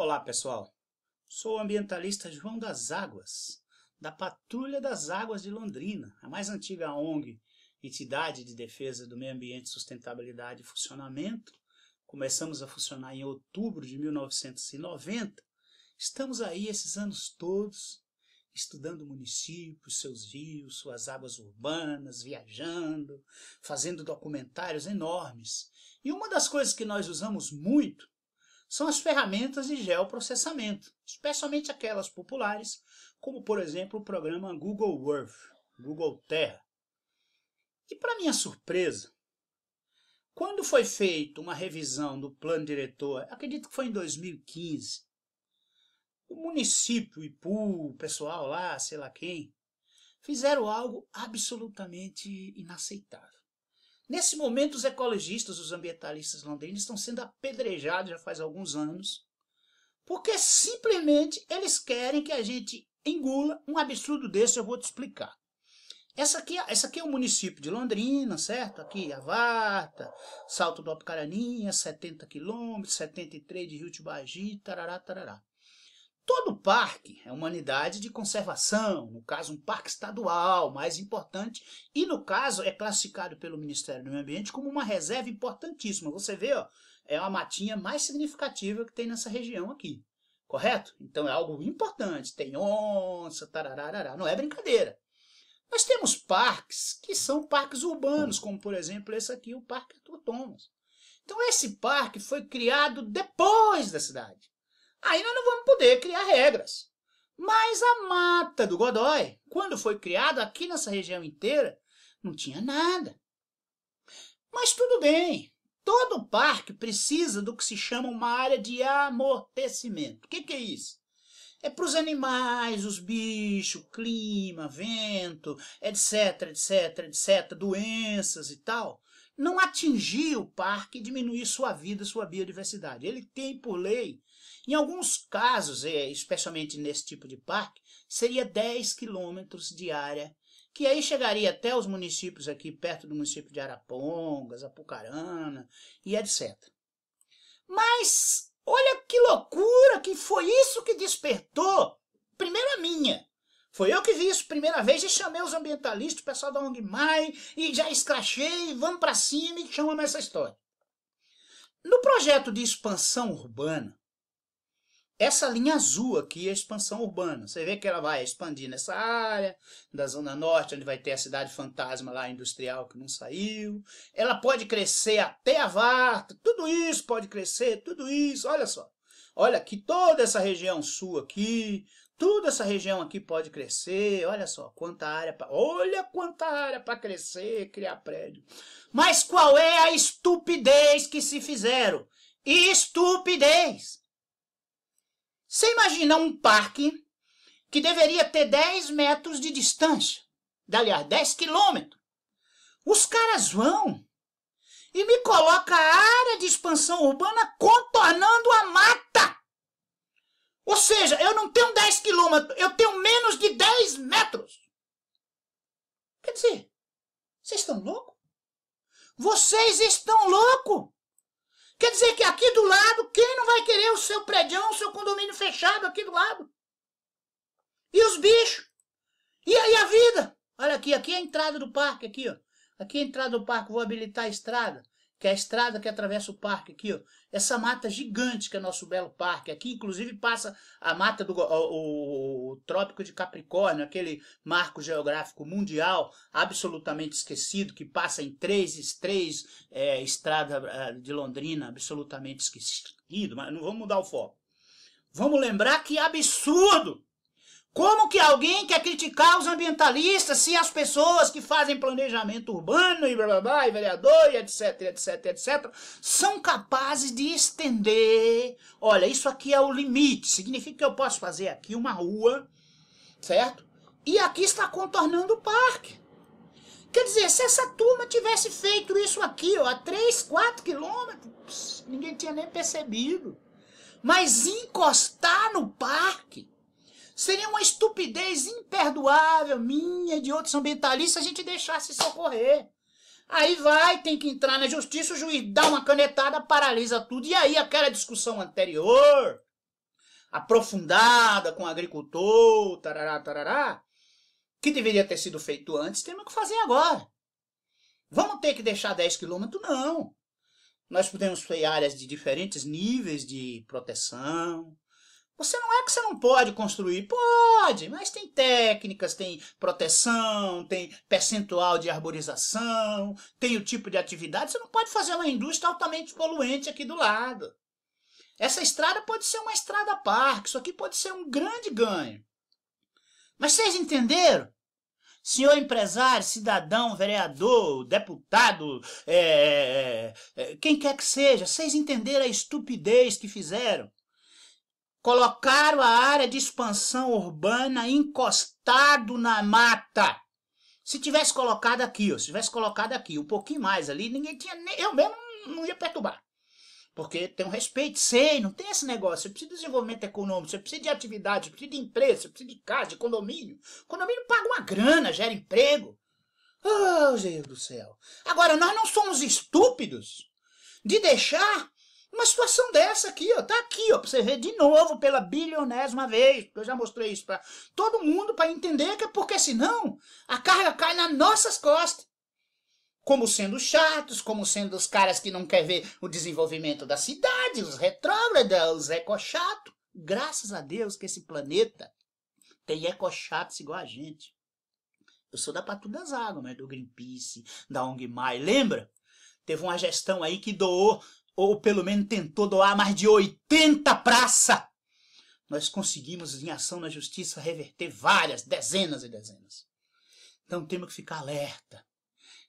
Olá pessoal, sou o ambientalista João das Águas, da Patrulha das Águas de Londrina, a mais antiga ONG, entidade de defesa do meio ambiente, sustentabilidade e funcionamento. Começamos a funcionar em outubro de 1990. Estamos aí esses anos todos estudando municípios, seus rios, suas águas urbanas, viajando, fazendo documentários enormes. E uma das coisas que nós usamos muito são as ferramentas de geoprocessamento, especialmente aquelas populares, como por exemplo o programa Google Earth, Google Terra. E para minha surpresa, quando foi feita uma revisão do plano diretor, acredito que foi em 2015, o município, IPU, o pessoal lá, sei lá quem, fizeram algo absolutamente inaceitável. Nesse momento, os ecologistas, os ambientalistas londrinos estão sendo apedrejados já faz alguns anos, porque simplesmente eles querem que a gente engula um absurdo desse, eu vou te explicar. Essa aqui, essa aqui é o município de Londrina, certo? Aqui, Avata Salto do Apucaraninha, 70 quilômetros, 73 de Rio Tibagi, tarará, tarará. Todo parque é uma unidade de conservação, no caso um parque estadual, mais importante, e no caso é classificado pelo Ministério do Meio Ambiente como uma reserva importantíssima. Você vê, ó, é a matinha mais significativa que tem nessa região aqui, correto? Então é algo importante, tem onça, tarararará, não é brincadeira. Nós temos parques que são parques urbanos, como por exemplo esse aqui, o Parque Arthur Thomas. Então esse parque foi criado depois da cidade. Aí nós não vamos poder criar regras. Mas a mata do Godói, quando foi criada aqui nessa região inteira, não tinha nada. Mas tudo bem. Todo parque precisa do que se chama uma área de amortecimento. O que, que é isso? É para os animais, os bichos, clima, vento, etc, etc, etc, doenças e tal, não atingir o parque e diminuir sua vida, sua biodiversidade. Ele tem, por lei, em alguns casos, é, especialmente nesse tipo de parque, seria 10 quilômetros de área, que aí chegaria até os municípios aqui, perto do município de Arapongas, Apucarana e etc. Mas, olha que loucura que foi isso que despertou, primeiro a minha, foi eu que vi isso primeira vez e chamei os ambientalistas, o pessoal da ONG Mai, e já escrachei, vamos para cima e chamamos essa história. No projeto de expansão urbana, essa linha azul aqui é a expansão urbana. Você vê que ela vai expandir nessa área, da Zona Norte, onde vai ter a cidade fantasma lá, industrial, que não saiu. Ela pode crescer até a Varta, tudo isso pode crescer, tudo isso, olha só. Olha que toda essa região sul aqui, Toda essa região aqui pode crescer, olha só, quanta área, para olha quanta área para crescer, criar prédio. Mas qual é a estupidez que se fizeram? Estupidez! Você imagina um parque que deveria ter 10 metros de distância, aliás, 10 quilômetros. Os caras vão e me coloca a área de expansão urbana contornando a mata. Ou seja, eu não tenho 10 quilômetros, eu tenho menos de 10 metros. Quer dizer, vocês estão loucos? Vocês estão loucos! Quer dizer que aqui do lado, quem não vai querer o seu prédio, o seu condomínio fechado aqui do lado? E os bichos? E aí a vida? Olha aqui, aqui é a entrada do parque, aqui, ó. Aqui é a entrada do parque, vou habilitar a estrada que é a estrada que atravessa o parque aqui, ó. Essa mata gigante que é nosso belo parque. Aqui, inclusive, passa a mata do o, o, Trópico de Capricórnio, aquele marco geográfico mundial absolutamente esquecido, que passa em três, três é, ah, de Londrina absolutamente esquecido. Mas não vamos mudar o foco. Vamos lembrar que absurdo como que alguém quer criticar os ambientalistas se as pessoas que fazem planejamento urbano e blá blá blá, e vereador e etc, etc, etc, são capazes de estender? Olha, isso aqui é o limite, significa que eu posso fazer aqui uma rua, certo? E aqui está contornando o parque. Quer dizer, se essa turma tivesse feito isso aqui, ó, a 3, 4 quilômetros, ninguém tinha nem percebido. Mas encostar no parque Seria uma estupidez imperdoável minha, e de outros ambientalistas, se a gente deixasse isso ocorrer. Aí vai, tem que entrar na justiça, o juiz dá uma canetada, paralisa tudo. E aí aquela discussão anterior, aprofundada com o agricultor, tarará, tarará, que deveria ter sido feito antes, temos que fazer agora. Vamos ter que deixar 10 quilômetros? Não. Nós podemos ter áreas de diferentes níveis de proteção, você não é que você não pode construir, pode, mas tem técnicas, tem proteção, tem percentual de arborização, tem o tipo de atividade, você não pode fazer uma indústria altamente poluente aqui do lado. Essa estrada pode ser uma estrada parque, isso aqui pode ser um grande ganho. Mas vocês entenderam? Senhor empresário, cidadão, vereador, deputado, é, é, é quem quer que seja, vocês entenderam a estupidez que fizeram? Colocaram a área de expansão urbana encostado na mata. Se tivesse colocado aqui, ó, se tivesse colocado aqui um pouquinho mais ali, ninguém tinha nem, eu mesmo não ia perturbar. Porque tem um respeito, sei, não tem esse negócio. Você precisa de desenvolvimento econômico, você precisa de atividade, você precisa de empresa, você precisa de casa, de condomínio. Condomínio paga uma grana, gera emprego. Oh, Deus do céu. Agora, nós não somos estúpidos de deixar uma situação dessa aqui, ó, tá aqui, ó, pra você ver de novo pela bilionésima vez, porque eu já mostrei isso para todo mundo para entender que é porque senão a carga cai nas nossas costas. Como sendo chatos, como sendo os caras que não quer ver o desenvolvimento da cidade, os retrógrados, os ecochatos. Graças a Deus que esse planeta tem ecochatos igual a gente. Eu sou da Patrulha das Águas, mas do Greenpeace, da ONG Mai, lembra? Teve uma gestão aí que doou ou pelo menos tentou doar mais de 80 praças. Nós conseguimos, em ação na justiça, reverter várias, dezenas e dezenas. Então temos que ficar alerta.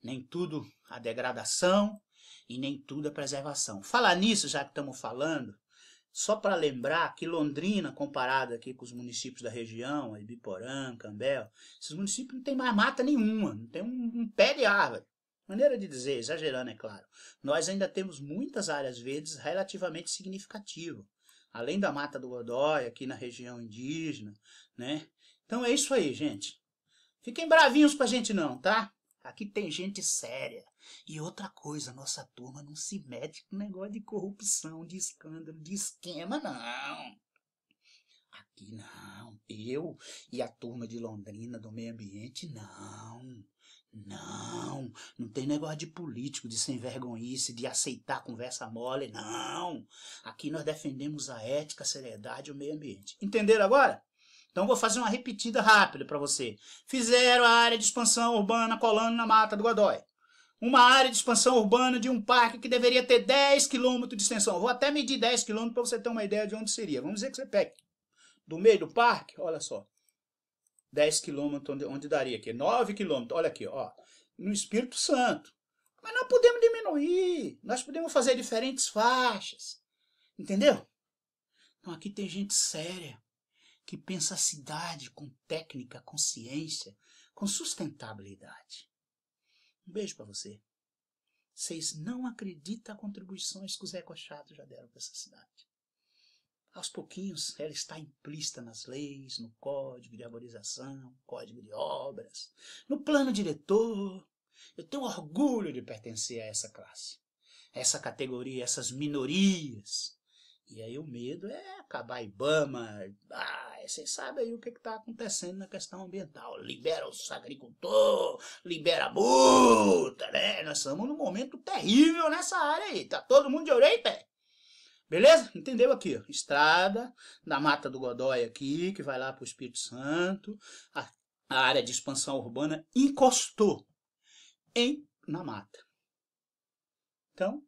Nem tudo a degradação e nem tudo a preservação. Falar nisso, já que estamos falando, só para lembrar que Londrina, comparada aqui com os municípios da região, Ibiporã, Cambel, esses municípios não tem mais mata nenhuma, não tem um, um pé de árvore. Maneira de dizer, exagerando, é claro, nós ainda temos muitas áreas verdes relativamente significativas, além da mata do Godói, aqui na região indígena, né? Então é isso aí, gente. Fiquem bravinhos com a gente não, tá? Aqui tem gente séria. E outra coisa, nossa turma não se mete com negócio de corrupção, de escândalo, de esquema, não. Aqui não. Eu e a turma de Londrina do meio ambiente, não. Não, não tem negócio de político, de sem vergonhice, de aceitar conversa mole, não. Aqui nós defendemos a ética, a seriedade e o meio ambiente. Entenderam agora? Então vou fazer uma repetida rápida para você. Fizeram a área de expansão urbana colando na mata do Godói. Uma área de expansão urbana de um parque que deveria ter 10 quilômetros de extensão. Vou até medir 10 quilômetros para você ter uma ideia de onde seria. Vamos dizer que você pegue do meio do parque, olha só, 10 quilômetros, onde, onde daria aqui, 9 quilômetros, olha aqui, ó, no Espírito Santo. Mas nós podemos diminuir, nós podemos fazer diferentes faixas, entendeu? Então aqui tem gente séria, que pensa a cidade com técnica, com ciência, com sustentabilidade. Um beijo para você. Vocês não acreditam as contribuições que os ecochatos já deram para essa cidade aos pouquinhos ela está implícita nas leis, no código de arborização, código de obras, no plano diretor. Eu tenho orgulho de pertencer a essa classe, a essa categoria, a essas minorias. E aí o medo é acabar Ibama, ah, vocês sabem aí o que é está acontecendo na questão ambiental. Libera os agricultores, libera a multa, né? Nós estamos num momento terrível nessa área aí, tá todo mundo de orelha em pé. Beleza? Entendeu aqui? Estrada da Mata do Godói aqui, que vai lá para o Espírito Santo. A, a, área de expansão urbana encostou em na mata. Então,